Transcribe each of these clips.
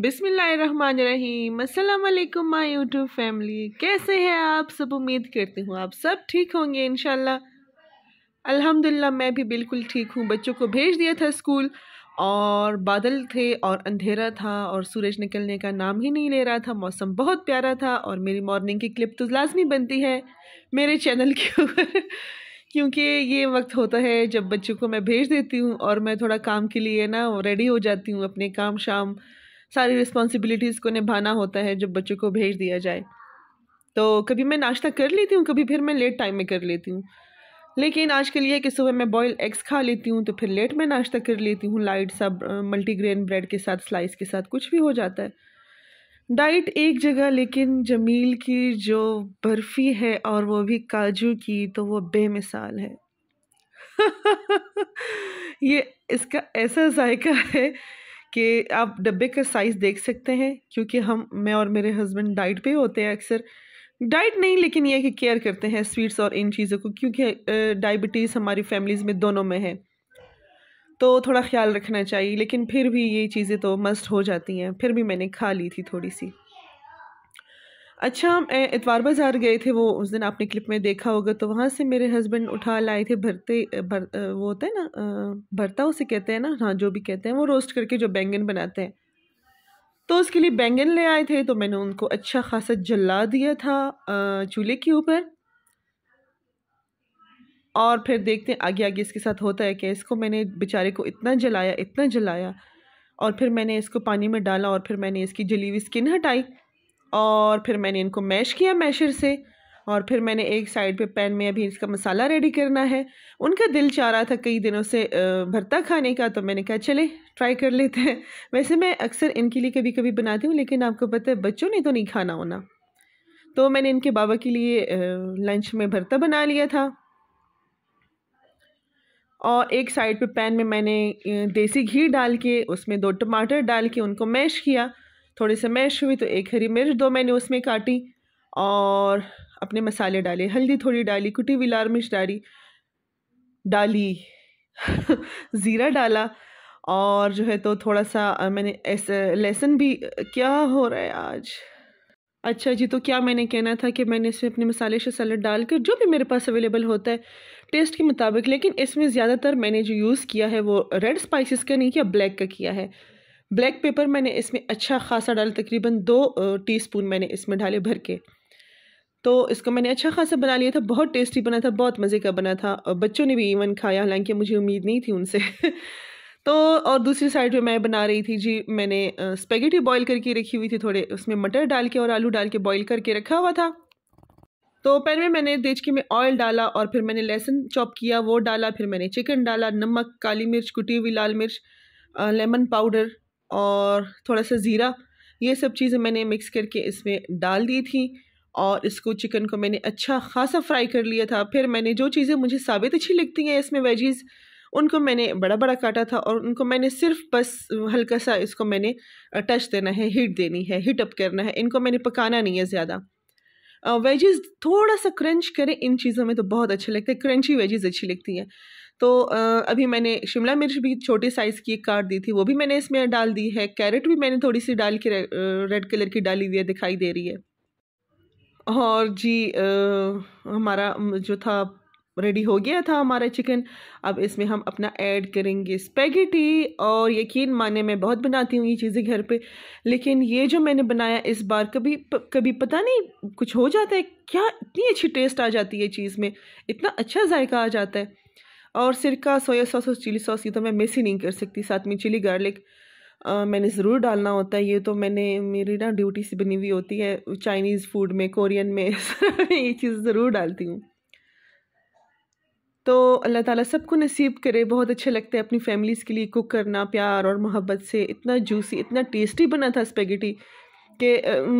बिसमीम अल्लाम my YouTube family कैसे हैं आप सब उम्मीद करती हूँ आप सब ठीक होंगे इन अल्हम्दुलिल्लाह मैं भी बिल्कुल ठीक हूँ बच्चों को भेज दिया था स्कूल और बादल थे और अंधेरा था और सूरज निकलने का नाम ही नहीं ले रहा था मौसम बहुत प्यारा था और मेरी मॉर्निंग की क्लिप तो लाजमी बनती है मेरे चैनल के ऊपर क्योंकि ये वक्त होता है जब बच्चों को मैं भेज देती हूँ और मैं थोड़ा काम के लिए ना रेडी हो जाती हूँ अपने काम शाम सारी रिस्पॉन्सिबिलिटीज़ को निभाना होता है जब बच्चों को भेज दिया जाए तो कभी मैं नाश्ता कर लेती हूँ कभी फिर मैं लेट टाइम में कर लेती हूँ लेकिन आज के लिए कि सुबह मैं बॉयल एग्स खा लेती हूँ तो फिर लेट में नाश्ता कर लेती हूँ लाइट सब मल्टीग्रेन ब्रेड के साथ स्लाइस के साथ कुछ भी हो जाता है डाइट एक जगह लेकिन जमील की जो बर्फ़ी है और वो भी काजू की तो वो बेमिसाल है ये इसका ऐसा जायका है कि आप डब्बे का साइज़ देख सकते हैं क्योंकि हम मैं और मेरे हस्बैंड डाइट पे होते हैं अक्सर डाइट नहीं लेकिन यह कि केयर करते हैं स्वीट्स और इन चीज़ों को क्योंकि डायबिटीज़ हमारी फैमिलीज़ में दोनों में है तो थोड़ा ख्याल रखना चाहिए लेकिन फिर भी ये चीज़ें तो मस्ट हो जाती हैं फिर भी मैंने खा ली थी थोड़ी सी अच्छा इतवार बाज़ार गए थे वो उस दिन आपने क्लिप में देखा होगा तो वहाँ से मेरे हस्बैंड उठा लाए थे भरते भर वो होता है ना भरता उसे कहते हैं ना हाँ जो भी कहते हैं वो रोस्ट करके जो बैंगन बनाते हैं तो उसके लिए बैंगन ले आए थे तो मैंने उनको अच्छा खासा जला दिया था चूल्हे के ऊपर और फिर देखते हैं आगे आगे इसके साथ होता है कि इसको मैंने बेचारे को इतना जलाया इतना जलाया और फिर मैंने इसको पानी में डाला और फिर मैंने इसकी जली हुई स्किन हटाई और फिर मैंने इनको मैश किया मैशर से और फिर मैंने एक साइड पे पैन में अभी इसका मसाला रेडी करना है उनका दिल चाह रहा था कई दिनों से भरता खाने का तो मैंने कहा चले ट्राई कर लेते हैं वैसे मैं अक्सर इनके लिए कभी कभी बनाती हूँ लेकिन आपको पता है बच्चों ने तो नहीं खाना होना तो मैंने इनके बाबा के लिए लंच में भरता बना लिया था और एक साइड पे पैन में मैंने देसी घी डाल के उसमें दो टमाटर डाल के उनको मैश किया थोड़ी सी मैश हुई तो एक हरी मिर्च दो मैंने उसमें काटी और अपने मसाले डाले हल्दी थोड़ी डाली कुटी हुई लाल मिर्च डाली डाली ज़ीरा डाला और जो है तो थोड़ा सा मैंने ऐसे लहसुन भी क्या हो रहा है आज अच्छा जी तो क्या मैंने कहना था कि मैंने इसमें अपने मसाले से सलाद डाल कर जो भी मेरे पास अवेलेबल होता है टेस्ट के मुताबिक लेकिन इसमें ज़्यादातर मैंने जो यूज़ किया है वो रेड स्पाइसेस का नहीं किया ब्लैक का किया है ब्लैक पेपर मैंने इसमें अच्छा खासा डाला तकरीबन दो टीस्पून मैंने इसमें डाले भर के तो इसको मैंने अच्छा खासा बना लिया था बहुत टेस्टी बना था बहुत मज़े का बना था और बच्चों ने भी इवन खाया हालांकि मुझे उम्मीद नहीं थी उनसे तो और दूसरी साइड पे मैं बना रही थी जी मैंने स्पेगेटी बॉईल करके रखी हुई थी थोड़े उसमें मटर डाल के और आलू डाल के बॉईल करके रखा हुआ था तो पैन में मैंने देचके में ऑयल डाला और फिर मैंने लहसुन चॉप किया वो डाला फिर मैंने चिकन डाला नमक काली मिर्च कुटी हुई लाल मिर्च लेमन पाउडर और थोड़ा सा ज़ीरा ये सब चीज़ें मैंने मिक्स करके इसमें डाल दी थी और इसको चिकन को मैंने अच्छा खासा फ्राई कर लिया था फिर मैंने जो चीज़ें मुझे साबित अच्छी लगती हैं इसमें वेजीज़ उनको मैंने बड़ा बड़ा काटा था और उनको मैंने सिर्फ बस हल्का सा इसको मैंने टच देना है हीट देनी है हीट अप करना है इनको मैंने पकाना नहीं है ज़्यादा वेजेस थोड़ा सा क्रंच करें इन चीज़ों में तो बहुत अच्छे लगते हैं क्रंची वेजेस अच्छी लगती हैं तो अभी मैंने शिमला मिर्च भी छोटे साइज़ की एक काट दी थी वो भी मैंने इसमें डाल दी है कैरेट भी मैंने थोड़ी सी डाल के रेड कलर की डाली हुई है दिखाई दे रही है और जी आ, हमारा जो था रेडी हो गया था हमारा चिकन अब इसमें हम अपना ऐड करेंगे स्पेगेटी और यकीन माने मैं बहुत बनाती हूँ ये चीज़ें घर पे लेकिन ये जो मैंने बनाया इस बार कभी प, कभी पता नहीं कुछ हो जाता है क्या इतनी अच्छी टेस्ट आ जाती है चीज़ में इतना अच्छा जायका आ जाता है और सिरका सोया सॉस और चिली सॉस ये तो मैं मिस ही नहीं कर सकती साथ में चिली गार्लिक मैंने ज़रूर डालना होता है ये तो मैंने मेरी ना ड्यूटी से बनी हुई होती है चाइनीज़ फूड में कोरियन में ये चीज़ ज़रूर डालती हूँ तो अल्लाह ताला सबको नसीब करे बहुत अच्छे लगते हैं अपनी फैमिलीज़ के लिए कुक करना प्यार और मोहब्बत से इतना जूसी इतना टेस्टी बना था स्पेगेटी कि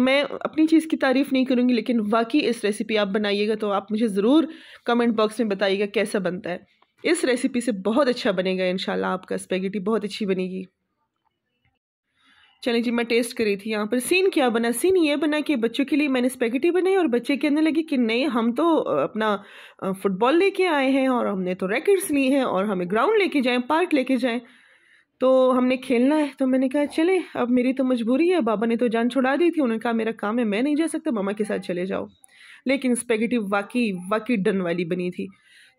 मैं अपनी चीज़ की तारीफ़ नहीं करूँगी लेकिन वाकई इस रेसिपी आप बनाइएगा तो आप मुझे ज़रूर कमेंट बॉक्स में बताइएगा कैसा बनता है इस रेसिपी से बहुत अच्छा बनेगा इन आपका स्पेगेटी बहुत अच्छी बनेगी चलें जी मैं टेस्ट करी थी यहाँ पर सीन क्या बना सीन ये बना कि बच्चों के लिए मैंने स्पेगेटी बनाई और बच्चे कहने लगे कि नहीं हम तो अपना फुटबॉल लेके आए हैं और हमने तो रैकेट्स लिए हैं और हमें ग्राउंड लेके जाएं पार्क लेके जाएं तो हमने खेलना है तो मैंने कहा चले अब मेरी तो मजबूरी है बाबा ने तो जान छुड़ा दी थी उन्होंने कहा मेरा काम है मैं नहीं जा सकता मामा के साथ चले जाओ लेकिन स्पेगेटिव वाकई वाकई डन वाली बनी थी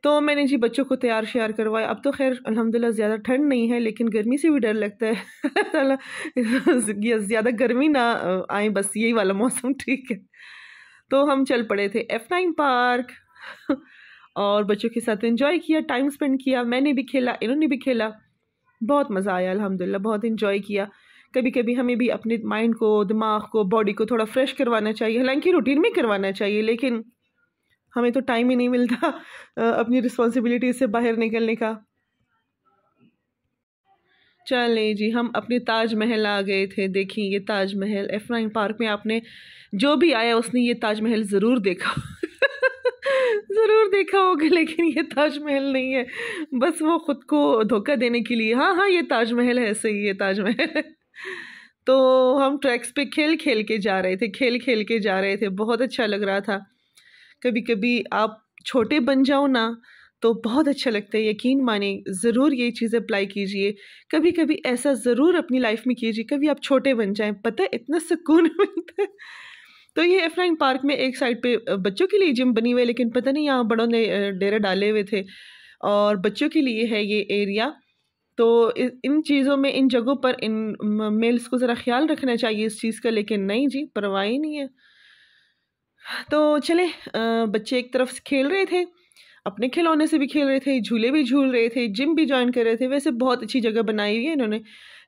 तो मैंने जी बच्चों को तैयार श्यार करवाया अब तो खैर अल्हम्दुलिल्लाह ज़्यादा ठंड नहीं है लेकिन गर्मी से भी डर लगता है ज़्यादा गर्मी ना आए बस यही वाला मौसम ठीक है तो हम चल पड़े थे एफ नाइन पार्क और बच्चों के साथ इन्जॉय किया टाइम स्पेंड किया मैंने भी खेला इन्होंने भी खेला बहुत मज़ा आया अलहमदिल्ला बहुत इन्जॉय किया कभी कभी हमें भी अपने माइंड को दिमाग को बॉडी को थोड़ा फ्रेश करवाना चाहिए हालांकि रूटीन में करवाना चाहिए लेकिन हमें तो टाइम ही नहीं मिलता अपनी रिस्पॉन्सिबिलिटी से बाहर निकलने का चलें जी हम अपने ताजमहल आ गए थे देखिए ये ताजमहल नाइन पार्क में आपने जो भी आया उसने ये ताजमहल ज़रूर देखा ज़रूर देखा होगा लेकिन ये ताजमहल नहीं है बस वो ख़ुद को धोखा देने के लिए हाँ हाँ ये ताजमहल है ऐसे ही ये ताजमहल तो हम ट्रैक्स पे खेल खेल के जा रहे थे खेल खेल के जा रहे थे बहुत अच्छा लग रहा था कभी कभी आप छोटे बन जाओ ना तो बहुत अच्छा लगता है यकीन माने ज़रूर ये चीज़ अप्लाई कीजिए कभी कभी ऐसा ज़रूर अपनी लाइफ में कीजिए कभी आप छोटे बन जाएं पता है इतना सुकून मिलता है तो ये एफनाइन पार्क में एक साइड पे बच्चों के लिए जिम बनी हुई है लेकिन पता नहीं यहाँ बड़ों ने डेरा डाले हुए थे और बच्चों के लिए है ये एरिया तो इन चीज़ों में इन जगहों पर इन मेल्स को ज़रा ख्याल रखना चाहिए इस चीज़ का लेकिन नहीं जी परवाह ही नहीं है तो चले बच्चे एक तरफ खेल रहे थे अपने खिलौने से भी खेल रहे थे झूले भी झूल रहे थे जिम भी ज्वाइन कर रहे थे वैसे बहुत अच्छी जगह बनाई हुई है इन्होंने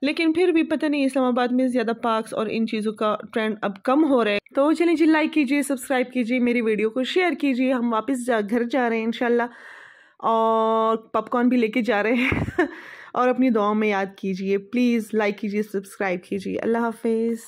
लेकिन फिर भी पता नहीं इस्लामाबाद में ज़्यादा पार्क्स और इन चीज़ों का ट्रेंड अब कम हो रहा है तो चलिए जी लाइक कीजिए सब्सक्राइब कीजिए मेरी वीडियो को शेयर कीजिए हम वापस जा घर जा रहे हैं इनशाला और पॉपकॉर्न भी लेके जा रहे हैं और अपनी दुआओं में याद कीजिए प्लीज़ लाइक कीजिए सब्सक्राइब कीजिए अल्लाह हाफिज़